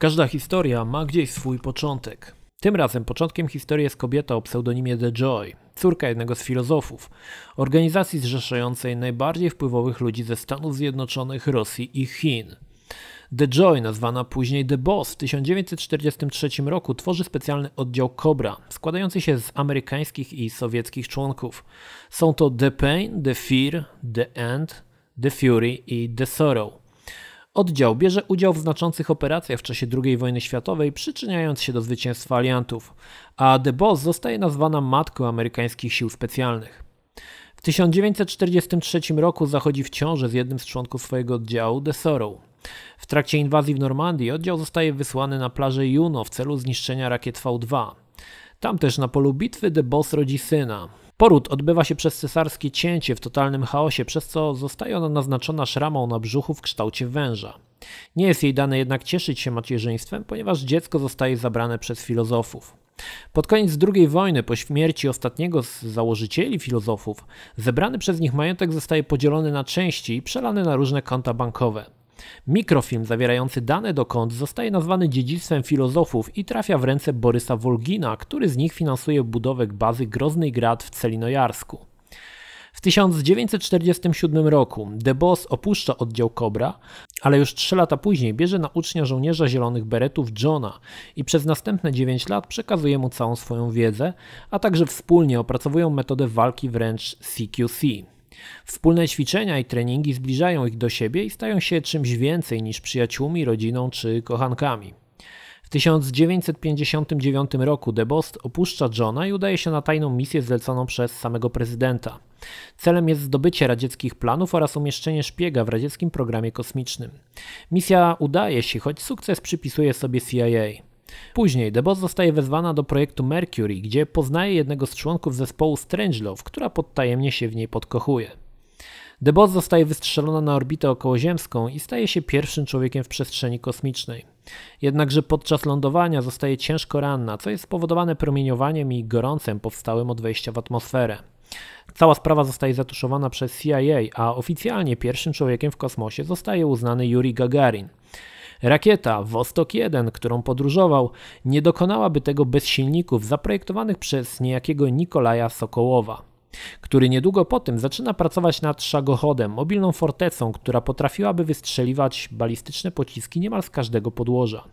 Każda historia ma gdzieś swój początek. Tym razem początkiem historii jest kobieta o pseudonimie The Joy, córka jednego z filozofów, organizacji zrzeszającej najbardziej wpływowych ludzi ze Stanów Zjednoczonych, Rosji i Chin. The Joy, nazwana później The Boss, w 1943 roku tworzy specjalny oddział Cobra, składający się z amerykańskich i sowieckich członków. Są to The Pain, The Fear, The End, The Fury i The Sorrow. Oddział bierze udział w znaczących operacjach w czasie II wojny światowej, przyczyniając się do zwycięstwa aliantów, a The Boss zostaje nazwana matką amerykańskich sił specjalnych. W 1943 roku zachodzi w ciąży z jednym z członków swojego oddziału, The Sorrow. W trakcie inwazji w Normandii oddział zostaje wysłany na plażę Juno w celu zniszczenia rakiet V2. Tam też na polu bitwy The Boss rodzi syna. Poród odbywa się przez cesarskie cięcie w totalnym chaosie, przez co zostaje ona naznaczona szramą na brzuchu w kształcie węża. Nie jest jej dane jednak cieszyć się macierzyństwem, ponieważ dziecko zostaje zabrane przez filozofów. Pod koniec II wojny, po śmierci ostatniego z założycieli filozofów, zebrany przez nich majątek zostaje podzielony na części i przelany na różne konta bankowe. Mikrofilm zawierający dane do kont zostaje nazwany dziedzictwem filozofów i trafia w ręce Borysa Wolgina, który z nich finansuje budowę bazy Grozny Grad w Celinojarsku. W 1947 roku De Boss opuszcza oddział Cobra, ale już trzy lata później bierze na ucznia żołnierza Zielonych Beretów Johna i przez następne 9 lat przekazuje mu całą swoją wiedzę, a także wspólnie opracowują metodę walki wręcz CQC. Wspólne ćwiczenia i treningi zbliżają ich do siebie i stają się czymś więcej niż przyjaciółmi, rodziną czy kochankami. W 1959 roku DeBost opuszcza Johna i udaje się na tajną misję zleconą przez samego prezydenta. Celem jest zdobycie radzieckich planów oraz umieszczenie szpiega w radzieckim programie kosmicznym. Misja udaje się, choć sukces przypisuje sobie CIA. Później The Boss zostaje wezwana do projektu Mercury, gdzie poznaje jednego z członków zespołu Strangelove, która podtajemnie się w niej podkochuje. The Boss zostaje wystrzelona na orbitę okołoziemską i staje się pierwszym człowiekiem w przestrzeni kosmicznej. Jednakże podczas lądowania zostaje ciężko ranna, co jest spowodowane promieniowaniem i gorącem powstałym od wejścia w atmosferę. Cała sprawa zostaje zatuszowana przez CIA, a oficjalnie pierwszym człowiekiem w kosmosie zostaje uznany Yuri Gagarin. Rakieta Vostok 1, którą podróżował, nie dokonałaby tego bez silników zaprojektowanych przez niejakiego Nikolaja Sokołowa który niedługo potem zaczyna pracować nad szagochodem, mobilną fortecą, która potrafiłaby wystrzeliwać balistyczne pociski niemal z każdego podłoża.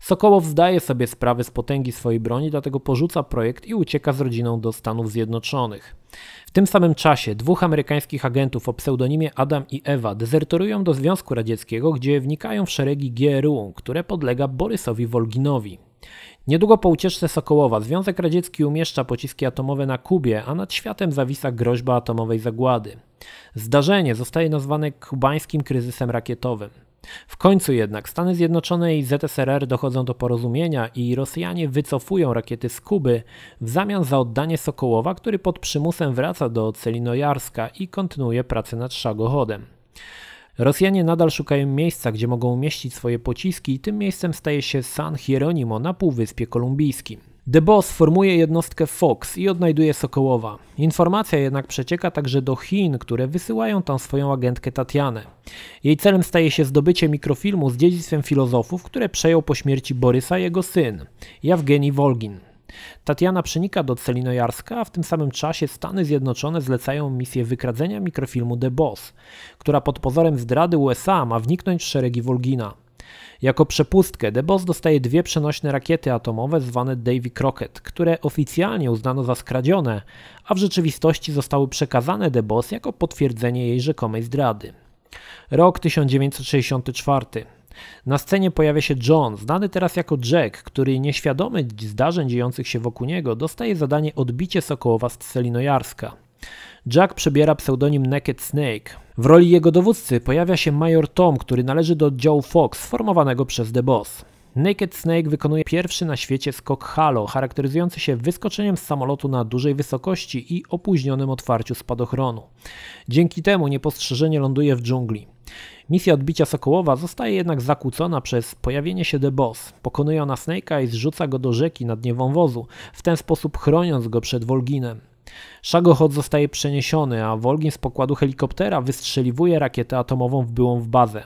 Sokołow zdaje sobie sprawę z potęgi swojej broni, dlatego porzuca projekt i ucieka z rodziną do Stanów Zjednoczonych. W tym samym czasie dwóch amerykańskich agentów o pseudonimie Adam i Ewa dezerterują do Związku Radzieckiego, gdzie wnikają w szeregi GRU, które podlega Borysowi Wolginowi. Niedługo po ucieczce Sokołowa Związek Radziecki umieszcza pociski atomowe na Kubie, a nad światem zawisa groźba atomowej zagłady. Zdarzenie zostaje nazwane kubańskim kryzysem rakietowym. W końcu jednak Stany Zjednoczone i ZSRR dochodzą do porozumienia i Rosjanie wycofują rakiety z Kuby w zamian za oddanie Sokołowa, który pod przymusem wraca do Celinojarska i kontynuuje pracę nad Szagohodem. Rosjanie nadal szukają miejsca, gdzie mogą umieścić swoje pociski i tym miejscem staje się San Hieronimo na Półwyspie Kolumbijskim. The Boss formuje jednostkę Fox i odnajduje Sokołowa. Informacja jednak przecieka także do Chin, które wysyłają tam swoją agentkę Tatianę. Jej celem staje się zdobycie mikrofilmu z dziedzictwem filozofów, które przejął po śmierci Borysa jego syn, Jawgeni Wolgin. Tatiana przenika do Celinojarska, a w tym samym czasie Stany Zjednoczone zlecają misję wykradzenia mikrofilmu The Boss, która pod pozorem zdrady USA ma wniknąć w szeregi Wolgina. Jako przepustkę The Boss dostaje dwie przenośne rakiety atomowe zwane Davy Crockett, które oficjalnie uznano za skradzione, a w rzeczywistości zostały przekazane The Boss jako potwierdzenie jej rzekomej zdrady. Rok 1964. Na scenie pojawia się John, znany teraz jako Jack, który nieświadomy zdarzeń dziejących się wokół niego dostaje zadanie odbicie Sokołowa z Selinojarska. Jack przebiera pseudonim Naked Snake. W roli jego dowódcy pojawia się major Tom, który należy do oddziału Fox formowanego przez The Boss. Naked Snake wykonuje pierwszy na świecie skok halo, charakteryzujący się wyskoczeniem z samolotu na dużej wysokości i opóźnionym otwarciu spadochronu. Dzięki temu niepostrzeżenie ląduje w dżungli. Misja odbicia Sokołowa zostaje jednak zakłócona przez pojawienie się The Boss. Pokonuje ona Snake'a i zrzuca go do rzeki na dnie wąwozu, w ten sposób chroniąc go przed Wolginem. Szagochod zostaje przeniesiony, a Wolgin z pokładu helikoptera wystrzeliwuje rakietę atomową byłą w bazę.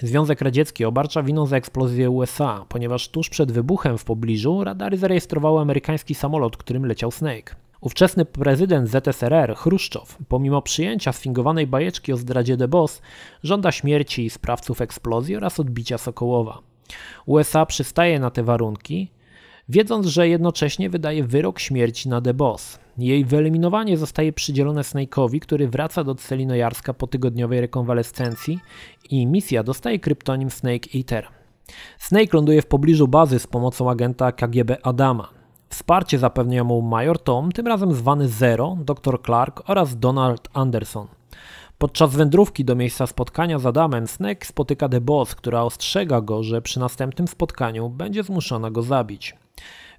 Związek Radziecki obarcza winą za eksplozję USA, ponieważ tuż przed wybuchem w pobliżu radary zarejestrowały amerykański samolot, którym leciał Snake. Ówczesny prezydent ZSRR, Chruszczow, pomimo przyjęcia sfingowanej bajeczki o zdradzie de Boss, żąda śmierci sprawców eksplozji oraz odbicia Sokołowa. USA przystaje na te warunki, wiedząc, że jednocześnie wydaje wyrok śmierci na The Boss. Jej wyeliminowanie zostaje przydzielone Snake'owi, który wraca do celi po tygodniowej rekonwalescencji i misja dostaje kryptonim Snake Eater. Snake ląduje w pobliżu bazy z pomocą agenta KGB Adama. Wsparcie zapewnia mu major Tom, tym razem zwany Zero, dr Clark oraz Donald Anderson. Podczas wędrówki do miejsca spotkania z Adamem Snake spotyka The Boss, która ostrzega go, że przy następnym spotkaniu będzie zmuszona go zabić.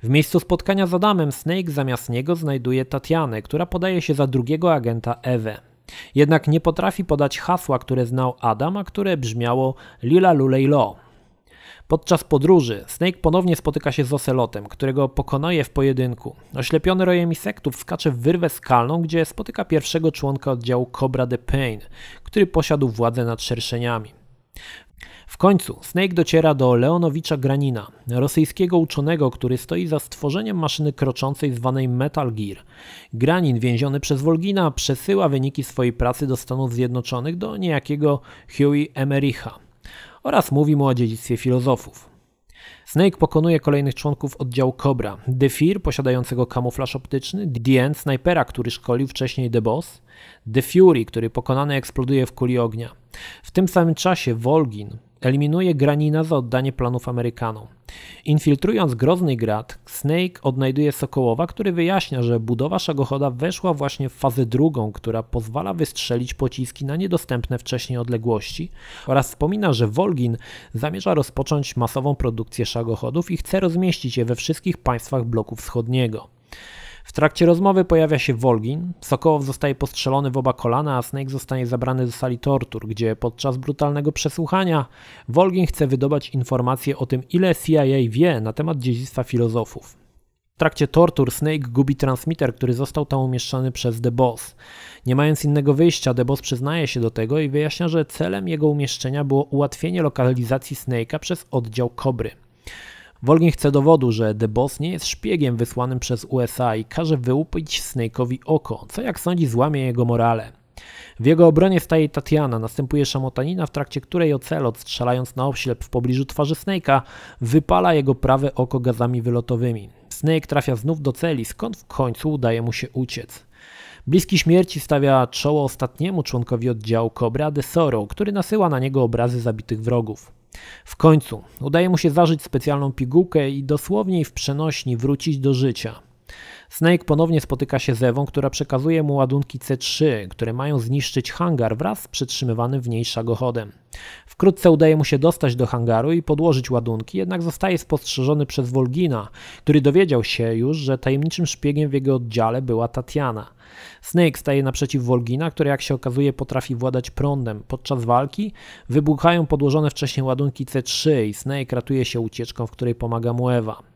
W miejscu spotkania z Adamem Snake zamiast niego znajduje Tatianę, która podaje się za drugiego agenta Ewę. Jednak nie potrafi podać hasła, które znał Adam, a które brzmiało Lila Lulejlo. Podczas podróży Snake ponownie spotyka się z Ocelotem, którego pokonuje w pojedynku. Oślepiony rojem insektów skacze w wyrwę skalną, gdzie spotyka pierwszego członka oddziału Cobra the Pain, który posiadł władzę nad szerszeniami. W końcu Snake dociera do Leonowicza Granina, rosyjskiego uczonego, który stoi za stworzeniem maszyny kroczącej zwanej Metal Gear. Granin, więziony przez Wolgina, przesyła wyniki swojej pracy do Stanów Zjednoczonych do niejakiego Huey Emericha oraz mówi mu o dziedzictwie filozofów. Snake pokonuje kolejnych członków oddziału Cobra: Defir, posiadającego kamuflaż optyczny, Dien, snajpera, który szkolił wcześniej The Boss, The Fury, który pokonany eksploduje w kuli ognia. W tym samym czasie Volgin, eliminuje Granina za oddanie planów Amerykanom. Infiltrując Grozny Grad, Snake odnajduje Sokołowa, który wyjaśnia, że budowa szagochoda weszła właśnie w fazę drugą, która pozwala wystrzelić pociski na niedostępne wcześniej odległości oraz wspomina, że Wolgin zamierza rozpocząć masową produkcję szagochodów i chce rozmieścić je we wszystkich państwach bloku wschodniego. W trakcie rozmowy pojawia się Wolgin, Sokołow zostaje postrzelony w oba kolana, a Snake zostaje zabrany do sali tortur, gdzie podczas brutalnego przesłuchania Wolgin chce wydobyć informacje o tym, ile CIA wie na temat dziedzictwa filozofów. W trakcie tortur Snake gubi transmitter, który został tam umieszczony przez The Boss. Nie mając innego wyjścia, The Boss przyznaje się do tego i wyjaśnia, że celem jego umieszczenia było ułatwienie lokalizacji Snake'a przez oddział Kobry. Wolgin chce dowodu, że The Boss nie jest szpiegiem wysłanym przez USA i każe wyłupić Snake'owi oko, co jak sądzi złamie jego morale. W jego obronie staje Tatiana, następuje szamotanina, w trakcie której Ocelot, strzelając na oślep w pobliżu twarzy Snake'a, wypala jego prawe oko gazami wylotowymi. Snake trafia znów do celi, skąd w końcu udaje mu się uciec. Bliski śmierci stawia czoło ostatniemu członkowi oddziału Cobra, De Sorrow, który nasyła na niego obrazy zabitych wrogów. W końcu udaje mu się zażyć specjalną pigułkę i dosłownie w przenośni wrócić do życia. Snake ponownie spotyka się z Ewą, która przekazuje mu ładunki C3, które mają zniszczyć hangar wraz z przytrzymywanym w niej szagochodem. Wkrótce udaje mu się dostać do hangaru i podłożyć ładunki, jednak zostaje spostrzeżony przez Wolgina, który dowiedział się już, że tajemniczym szpiegiem w jego oddziale była Tatiana. Snake staje naprzeciw Wolgina, który jak się okazuje potrafi władać prądem. Podczas walki wybuchają podłożone wcześniej ładunki C3 i Snake ratuje się ucieczką, w której pomaga mu Ewa.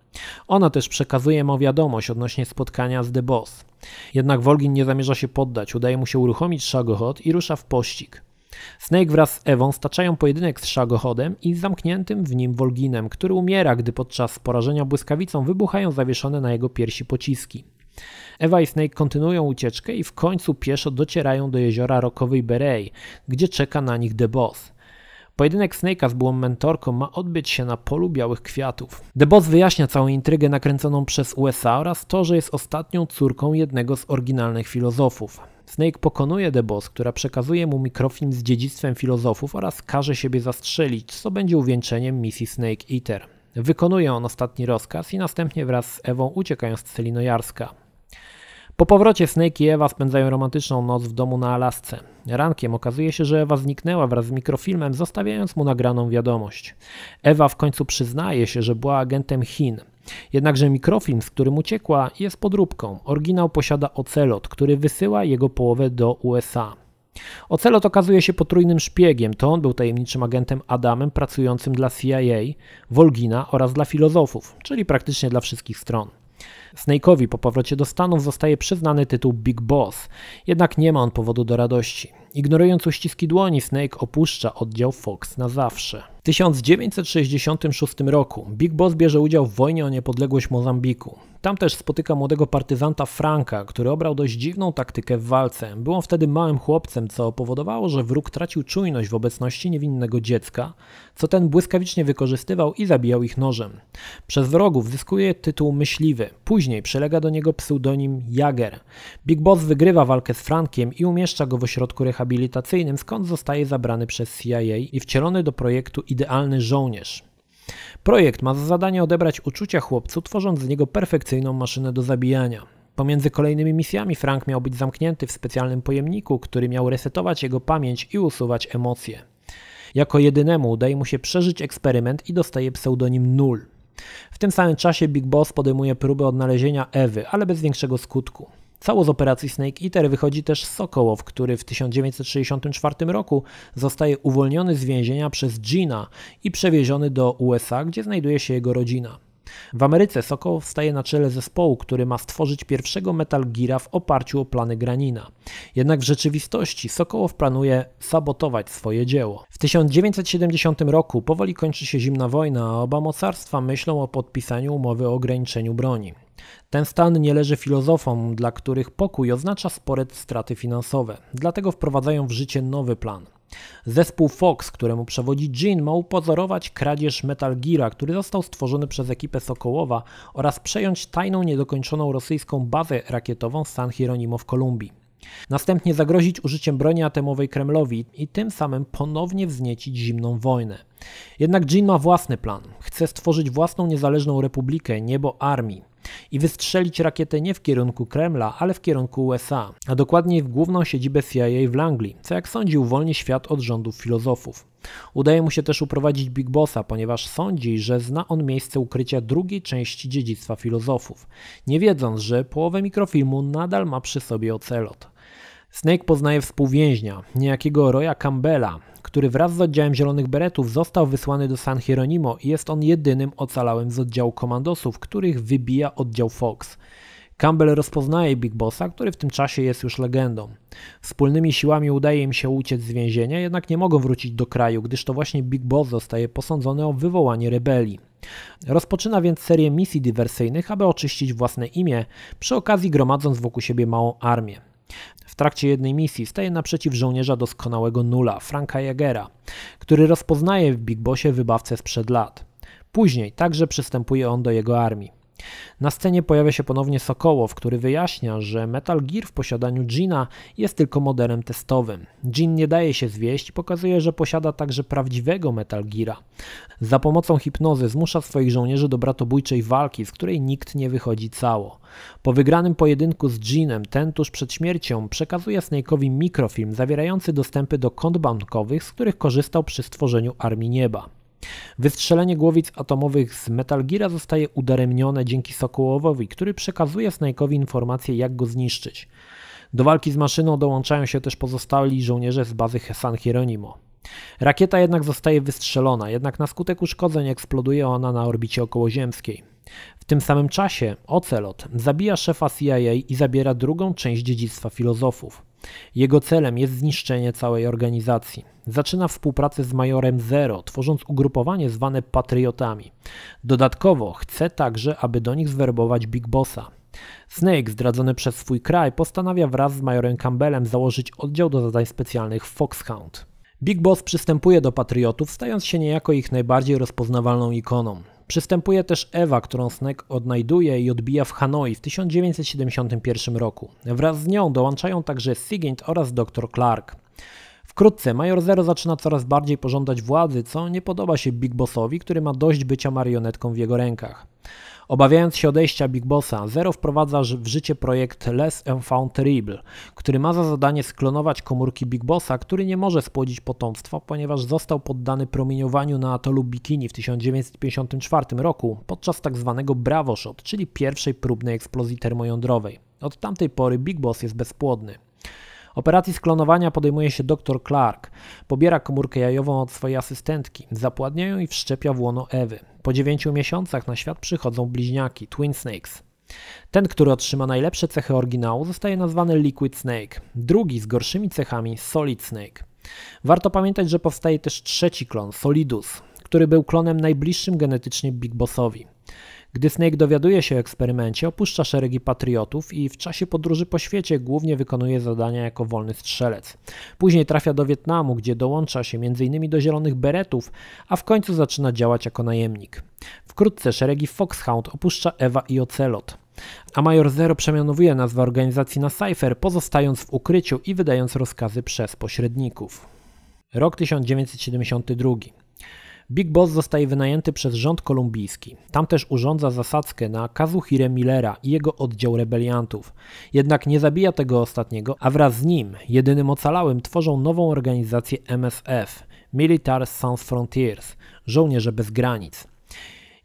Ona też przekazuje mu wiadomość odnośnie spotkania z The Boss. Jednak Wolgin nie zamierza się poddać, udaje mu się uruchomić Shagohod i rusza w pościg. Snake wraz z Ewą staczają pojedynek z Shagohodem i zamkniętym w nim Wolginem, który umiera, gdy podczas porażenia błyskawicą wybuchają zawieszone na jego piersi pociski. Ewa i Snake kontynuują ucieczkę i w końcu pieszo docierają do jeziora Rokowej Berei, gdzie czeka na nich The Boss. Pojedynek Snake'a z byłą mentorką ma odbyć się na polu białych kwiatów. The Boss wyjaśnia całą intrygę nakręconą przez USA oraz to, że jest ostatnią córką jednego z oryginalnych filozofów. Snake pokonuje The Boss, która przekazuje mu mikrofilm z dziedzictwem filozofów oraz każe siebie zastrzelić, co będzie uwieńczeniem misji Snake Eater. Wykonuje on ostatni rozkaz i następnie wraz z Ewą uciekają z Celinojarska. Po powrocie Snake i Ewa spędzają romantyczną noc w domu na Alasce. Rankiem okazuje się, że Ewa zniknęła wraz z mikrofilmem, zostawiając mu nagraną wiadomość. Ewa w końcu przyznaje się, że była agentem Chin. Jednakże mikrofilm, z którym uciekła, jest podróbką. Oryginał posiada ocelot, który wysyła jego połowę do USA. Ocelot okazuje się potrójnym szpiegiem, to on był tajemniczym agentem Adamem pracującym dla CIA, Wolgina oraz dla filozofów, czyli praktycznie dla wszystkich stron. Snake'owi po powrocie do Stanów zostaje przyznany tytuł Big Boss, jednak nie ma on powodu do radości. Ignorując uściski dłoni, Snake opuszcza oddział Fox na zawsze. W 1966 roku Big Boss bierze udział w wojnie o niepodległość Mozambiku. Tam też spotyka młodego partyzanta Franka, który obrał dość dziwną taktykę w walce. Był on wtedy małym chłopcem, co powodowało, że wróg tracił czujność w obecności niewinnego dziecka, co ten błyskawicznie wykorzystywał i zabijał ich nożem. Przez wrogów zyskuje tytuł myśliwy, później przylega do niego pseudonim Jager. Big Boss wygrywa walkę z Frankiem i umieszcza go w ośrodku rehabilitacyjnym, skąd zostaje zabrany przez CIA i wcielony do projektu Idealny Żołnierz. Projekt ma za zadanie odebrać uczucia chłopcu, tworząc z niego perfekcyjną maszynę do zabijania. Pomiędzy kolejnymi misjami Frank miał być zamknięty w specjalnym pojemniku, który miał resetować jego pamięć i usuwać emocje. Jako jedynemu udaje mu się przeżyć eksperyment i dostaje pseudonim Null. W tym samym czasie Big Boss podejmuje próbę odnalezienia Ewy, ale bez większego skutku. Cało z operacji Snake Eater wychodzi też Sokołow, który w 1964 roku zostaje uwolniony z więzienia przez Gina i przewieziony do USA, gdzie znajduje się jego rodzina. W Ameryce Sokołow staje na czele zespołu, który ma stworzyć pierwszego Metal Geara w oparciu o plany Granina. Jednak w rzeczywistości Sokołow planuje sabotować swoje dzieło. W 1970 roku powoli kończy się zimna wojna, a oba mocarstwa myślą o podpisaniu umowy o ograniczeniu broni. Ten stan nie leży filozofom, dla których pokój oznacza spore straty finansowe, dlatego wprowadzają w życie nowy plan. Zespół Fox, któremu przewodzi Jean, ma upozorować kradzież Metal Gear'a, który został stworzony przez ekipę Sokołowa oraz przejąć tajną, niedokończoną rosyjską bazę rakietową San Hieronimo w Kolumbii. Następnie zagrozić użyciem broni atomowej Kremlowi i tym samym ponownie wzniecić zimną wojnę. Jednak Jean ma własny plan. Chce stworzyć własną niezależną republikę, niebo armii i wystrzelić rakietę nie w kierunku Kremla, ale w kierunku USA, a dokładniej w główną siedzibę CIA w Langley, co jak sądzi uwolni świat od rządów filozofów. Udaje mu się też uprowadzić Big Bossa, ponieważ sądzi, że zna on miejsce ukrycia drugiej części dziedzictwa filozofów, nie wiedząc, że połowę mikrofilmu nadal ma przy sobie ocelot. Snake poznaje współwięźnia, niejakiego Roya Campbella, który wraz z oddziałem Zielonych Beretów został wysłany do San Hieronimo i jest on jedynym ocalałym z oddziału komandosów, których wybija oddział Fox. Campbell rozpoznaje Big Bossa, który w tym czasie jest już legendą. Wspólnymi siłami udaje im się uciec z więzienia, jednak nie mogą wrócić do kraju, gdyż to właśnie Big Boss zostaje posądzony o wywołanie rebelii. Rozpoczyna więc serię misji dywersyjnych, aby oczyścić własne imię, przy okazji gromadząc wokół siebie małą armię. W trakcie jednej misji staje naprzeciw żołnierza doskonałego nula, Franka Jagera, który rozpoznaje w Big Bossie wybawcę sprzed lat. Później także przystępuje on do jego armii. Na scenie pojawia się ponownie Sokołow, który wyjaśnia, że Metal Gear w posiadaniu Gina jest tylko modelem testowym. Gin nie daje się zwieść i pokazuje, że posiada także prawdziwego Metal Geara. Za pomocą hipnozy zmusza swoich żołnierzy do bratobójczej walki, z której nikt nie wychodzi cało. Po wygranym pojedynku z Ginem, ten tuż przed śmiercią przekazuje Snake'owi mikrofilm zawierający dostępy do kont bankowych, z których korzystał przy stworzeniu Armii Nieba. Wystrzelenie głowic atomowych z Metal Geara zostaje udaremnione dzięki Sokołowowi, który przekazuje Snake'owi informacje jak go zniszczyć. Do walki z maszyną dołączają się też pozostali żołnierze z bazy San Hieronimo. Rakieta jednak zostaje wystrzelona, jednak na skutek uszkodzeń eksploduje ona na orbicie okołoziemskiej. W tym samym czasie Ocelot zabija szefa CIA i zabiera drugą część dziedzictwa filozofów. Jego celem jest zniszczenie całej organizacji. Zaczyna współpracę z majorem Zero, tworząc ugrupowanie zwane Patriotami. Dodatkowo chce także, aby do nich zwerbować Big Bossa. Snake, zdradzony przez swój kraj, postanawia wraz z majorem Campbellem założyć oddział do zadań specjalnych Foxhound. Big Boss przystępuje do Patriotów, stając się niejako ich najbardziej rozpoznawalną ikoną. Przystępuje też Ewa, którą Snake odnajduje i odbija w Hanoi w 1971 roku. Wraz z nią dołączają także Sigint oraz dr Clark. Wkrótce Major Zero zaczyna coraz bardziej pożądać władzy, co nie podoba się Big Bossowi, który ma dość bycia marionetką w jego rękach. Obawiając się odejścia Big Bossa, Zero wprowadza w życie projekt Less and Found Terrible, który ma za zadanie sklonować komórki Big Bossa, który nie może spłodzić potomstwa, ponieważ został poddany promieniowaniu na atolu Bikini w 1954 roku podczas tzw. Tak Bravo Shot, czyli pierwszej próbnej eksplozji termojądrowej. Od tamtej pory Big Boss jest bezpłodny. Operacji sklonowania podejmuje się dr Clark. Pobiera komórkę jajową od swojej asystentki, zapładnia ją i wszczepia w łono Ewy. Po 9 miesiącach na świat przychodzą bliźniaki, Twin Snakes. Ten, który otrzyma najlepsze cechy oryginału, zostaje nazwany Liquid Snake, drugi z gorszymi cechami Solid Snake. Warto pamiętać, że powstaje też trzeci klon, Solidus, który był klonem najbliższym genetycznie Big Bossowi. Gdy Snake dowiaduje się o eksperymencie, opuszcza szeregi patriotów i w czasie podróży po świecie głównie wykonuje zadania jako wolny strzelec. Później trafia do Wietnamu, gdzie dołącza się m.in. do Zielonych Beretów, a w końcu zaczyna działać jako najemnik. Wkrótce szeregi Foxhound opuszcza Ewa i Ocelot. A Major Zero przemianowuje nazwę organizacji na Cypher, pozostając w ukryciu i wydając rozkazy przez pośredników. Rok 1972. Big Boss zostaje wynajęty przez rząd kolumbijski. Tam też urządza zasadzkę na Kazuhire Millera i jego oddział rebeliantów. Jednak nie zabija tego ostatniego, a wraz z nim, jedynym ocalałym, tworzą nową organizację MSF – Military Sans Frontiers – Żołnierze Bez Granic –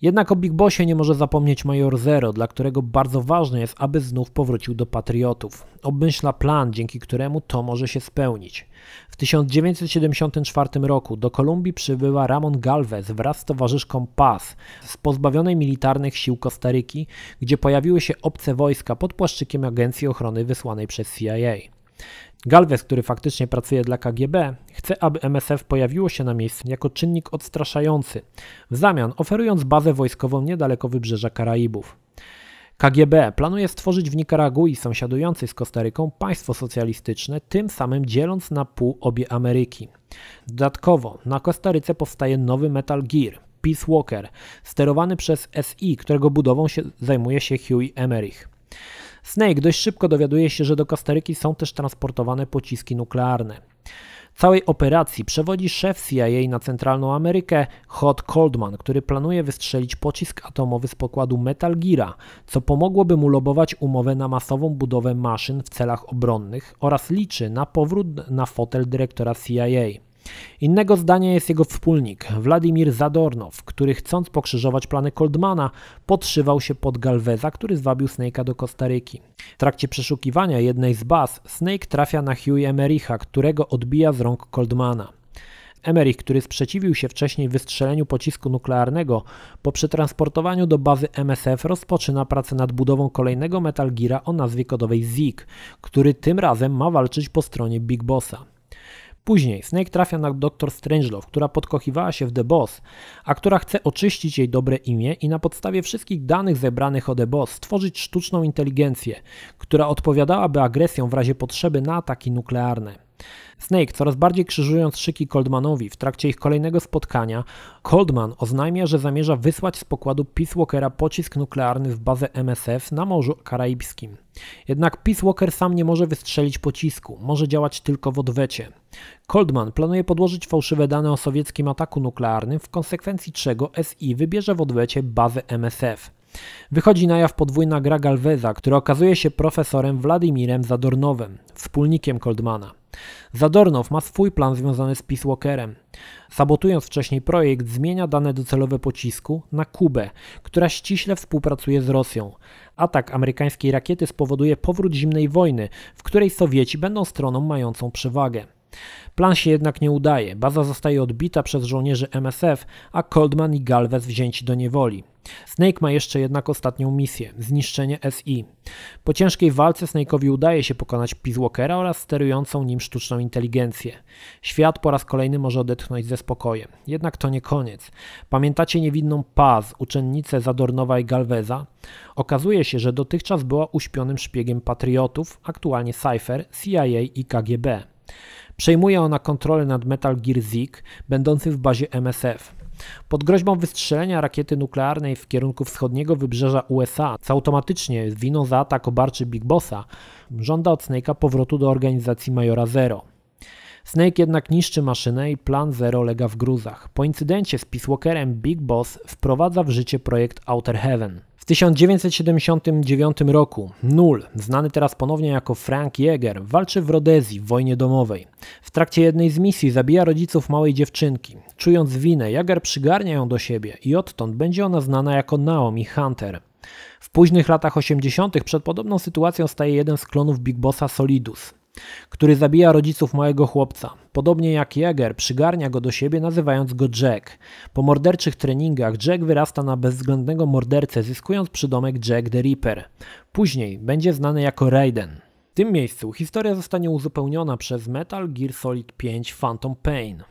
jednak o Big Bossie nie może zapomnieć Major Zero, dla którego bardzo ważne jest, aby znów powrócił do Patriotów. Obmyśla plan, dzięki któremu to może się spełnić. W 1974 roku do Kolumbii przybyła Ramon Galvez wraz z towarzyszką Paz z pozbawionej militarnych sił Kostaryki, gdzie pojawiły się obce wojska pod płaszczykiem Agencji Ochrony wysłanej przez CIA. Galvez, który faktycznie pracuje dla KGB, chce, aby MSF pojawiło się na miejscu jako czynnik odstraszający, w zamian oferując bazę wojskową niedaleko wybrzeża Karaibów. KGB planuje stworzyć w Nikaragui sąsiadującej z Kostaryką państwo socjalistyczne, tym samym dzieląc na pół obie Ameryki. Dodatkowo na Kostaryce powstaje nowy Metal Gear, Peace Walker, sterowany przez SI, którego budową się, zajmuje się Huey Emerich. Snake dość szybko dowiaduje się, że do Kostaryki są też transportowane pociski nuklearne. Całej operacji przewodzi szef CIA na Centralną Amerykę Hot Coldman, który planuje wystrzelić pocisk atomowy z pokładu Metal Gear, co pomogłoby mu lobować umowę na masową budowę maszyn w celach obronnych oraz liczy na powrót na fotel dyrektora CIA. Innego zdania jest jego wspólnik, Władimir Zadornow, który chcąc pokrzyżować plany Coldmana, podszywał się pod galweza, który zwabił Snake'a do Kostaryki. W trakcie przeszukiwania jednej z baz, Snake trafia na Hugh Emericha, którego odbija z rąk Coldmana. Emerich, który sprzeciwił się wcześniej wystrzeleniu pocisku nuklearnego, po przetransportowaniu do bazy MSF rozpoczyna pracę nad budową kolejnego Metal Geara o nazwie kodowej Zig, który tym razem ma walczyć po stronie Big Bossa. Później Snake trafia na dr Strangelove, która podkochiwała się w The Boss, a która chce oczyścić jej dobre imię i na podstawie wszystkich danych zebranych o The Boss stworzyć sztuczną inteligencję, która odpowiadałaby agresją w razie potrzeby na ataki nuklearne. Snake, coraz bardziej krzyżując szyki Coldmanowi w trakcie ich kolejnego spotkania, Coldman oznajmia, że zamierza wysłać z pokładu Peace Walkera pocisk nuklearny w bazę MSF na Morzu Karaibskim. Jednak Peace Walker sam nie może wystrzelić pocisku, może działać tylko w odwecie. Coldman planuje podłożyć fałszywe dane o sowieckim ataku nuklearnym, w konsekwencji czego SI wybierze w odwecie bazę MSF. Wychodzi na jaw podwójna gra Galweza, który okazuje się profesorem Władimirem Zadornowem, wspólnikiem Coldmana. Zadornow ma swój plan związany z Peace Walkerem. Sabotując wcześniej projekt, zmienia dane docelowe pocisku na Kubę, która ściśle współpracuje z Rosją. Atak amerykańskiej rakiety spowoduje powrót zimnej wojny, w której Sowieci będą stroną mającą przewagę. Plan się jednak nie udaje. Baza zostaje odbita przez żołnierzy MSF, a Coldman i Galvez wzięci do niewoli. Snake ma jeszcze jednak ostatnią misję zniszczenie SI. Po ciężkiej walce Snake'owi udaje się pokonać Peacewalkera oraz sterującą nim sztuczną inteligencję. Świat po raz kolejny może odetchnąć ze spokojem. Jednak to nie koniec. Pamiętacie niewinną Paz, uczennicę Zadornowa i Galveza? Okazuje się, że dotychczas była uśpionym szpiegiem patriotów, aktualnie Cypher, CIA i KGB. Przejmuje ona kontrolę nad Metal Gear Zik, będącym w bazie MSF. Pod groźbą wystrzelenia rakiety nuklearnej w kierunku wschodniego wybrzeża USA, co automatycznie winą za atak obarczy Big Bossa, żąda od Snake'a powrotu do organizacji Majora Zero. Snake jednak niszczy maszynę i plan Zero lega w gruzach. Po incydencie z Peace Walkerem Big Boss wprowadza w życie projekt Outer Heaven – 1979 roku Null, znany teraz ponownie jako Frank Jäger, walczy w Rodezji w wojnie domowej. W trakcie jednej z misji zabija rodziców małej dziewczynki. Czując winę, Jäger przygarnia ją do siebie i odtąd będzie ona znana jako Naomi Hunter. W późnych latach 80. przed podobną sytuacją staje jeden z klonów Big Bossa Solidus który zabija rodziców małego chłopca. Podobnie jak Jagger, przygarnia go do siebie, nazywając go Jack. Po morderczych treningach Jack wyrasta na bezwzględnego mordercę, zyskując przydomek Jack the Ripper. Później będzie znany jako Raiden. W tym miejscu historia zostanie uzupełniona przez Metal Gear Solid 5 Phantom Pain.